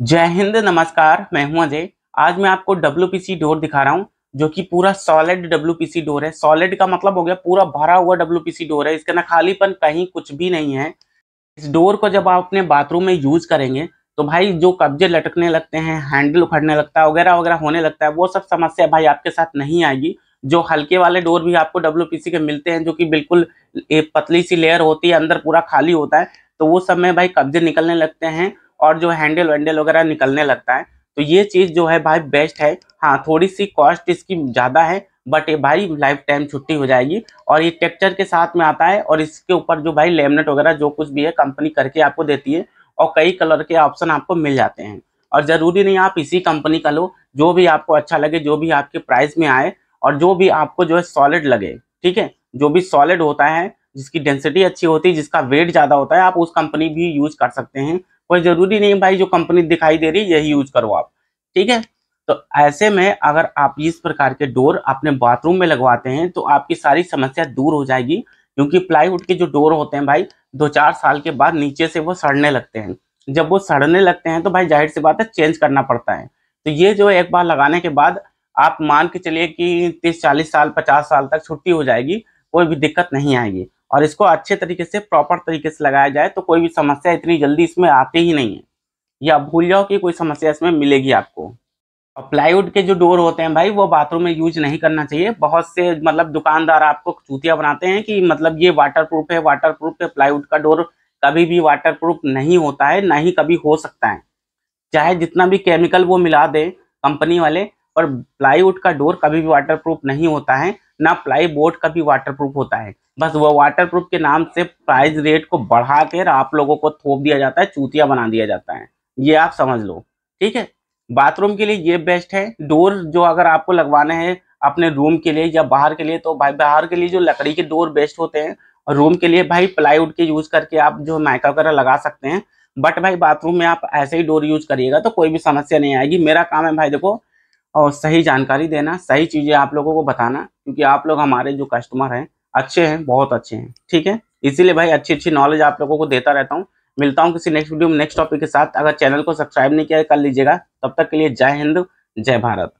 जय हिंद नमस्कार मैं हूं अजय आज मैं आपको डब्ल्यू डोर दिखा रहा हूं जो कि पूरा सॉलिड डब्ल्यू डोर है सॉलिड का मतलब हो गया पूरा भरा हुआ डब्ल्यू डोर है इसके ना खालीपन कहीं कुछ भी नहीं है इस डोर को जब आप अपने बाथरूम में यूज करेंगे तो भाई जो कब्जे लटकने लगते हैं हैंडल उखड़ने लगता है वगैरह वगैरह होने लगता है वो सब समस्या भाई आपके साथ नहीं आएगी जो हल्के वाले डोर भी आपको डब्ल्यू के मिलते हैं जो कि बिल्कुल पतली सी लेयर होती है अंदर पूरा खाली होता है तो वो सब में भाई कब्जे निकलने लगते हैं और जो हैंडल वैंडल वगैरह निकलने लगता है तो ये चीज़ जो है भाई बेस्ट है हाँ थोड़ी सी कॉस्ट इसकी ज़्यादा है बट ये भाई लाइफ टाइम छुट्टी हो जाएगी और ये टेक्चर के साथ में आता है और इसके ऊपर जो भाई लेमनेट वगैरह जो कुछ भी है कंपनी करके आपको देती है और कई कलर के ऑप्शन आपको मिल जाते हैं और ज़रूरी नहीं आप इसी कंपनी का लो जो भी आपको अच्छा लगे जो भी आपके प्राइस में आए और जो भी आपको जो है सॉलिड लगे ठीक है जो भी सॉलिड होता है जिसकी डेंसिटी अच्छी होती है जिसका वेट ज़्यादा होता है आप उस कंपनी भी यूज़ कर सकते हैं कोई जरूरी नहीं भाई जो कंपनी दिखाई दे रही है यही यूज करो आप ठीक है तो ऐसे में अगर आप इस प्रकार के डोर अपने बाथरूम में लगवाते हैं तो आपकी सारी समस्या दूर हो जाएगी क्योंकि प्लाईवुड के जो डोर होते हैं भाई दो चार साल के बाद नीचे से वो सड़ने लगते हैं जब वो सड़ने लगते हैं तो भाई जाहिर सी बात है चेंज करना पड़ता है तो ये जो एक बार लगाने के बाद आप मान के चलिए कि तीस चालीस साल पचास साल तक छुट्टी हो जाएगी कोई भी दिक्कत नहीं आएगी और इसको अच्छे तरीके से प्रॉपर तरीके से लगाया जाए तो कोई भी समस्या इतनी जल्दी इसमें आती ही नहीं है या आप भूल जाओ कि कोई समस्या इसमें मिलेगी आपको और प्लाईवुड के जो डोर होते हैं भाई वो बाथरूम में यूज नहीं करना चाहिए बहुत से मतलब दुकानदार आपको चूतिया बनाते हैं कि मतलब ये वाटर प्रूफ है वाटर प्रूफ है प्लाईवुड का डोर कभी भी वाटर प्रूफ नहीं होता है ना ही कभी हो सकता है चाहे जितना भी केमिकल वो मिला दें कंपनी वाले और प्लाईवुड का डोर कभी भी वाटरप्रूफ नहीं होता है ना प्लाई बोर्ड का भी वाटरप्रूफ होता है बस वह वाटरप्रूफ के नाम से प्राइस रेट को बढ़ा कर आप लोगों को थोप दिया जाता है चूतिया बना दिया जाता है ये आप समझ लो ठीक है बाथरूम के लिए ये बेस्ट है डोर जो अगर आपको लगवाना है अपने रूम के लिए या बाहर के लिए तो भाई बाहर के लिए जो लकड़ी के डोर बेस्ट होते हैं और रूम के लिए भाई प्लाईवुड के यूज़ करके आप जो माइका वगैरह लगा सकते हैं बट भाई बाथरूम में आप ऐसे ही डोर यूज करिएगा तो कोई भी समस्या नहीं आएगी मेरा काम है भाई देखो और सही जानकारी देना सही चीज़ें आप लोगों को बताना क्योंकि आप लोग हमारे जो कस्टमर हैं अच्छे हैं बहुत अच्छे हैं ठीक है इसीलिए भाई अच्छी अच्छी नॉलेज आप लोगों को देता रहता हूँ मिलता हूँ किसी नेक्स्ट वीडियो में नेक्स्ट टॉपिक के साथ अगर चैनल को सब्सक्राइब नहीं किया कर लीजिएगा तब तक के लिए जय हिंद जय भारत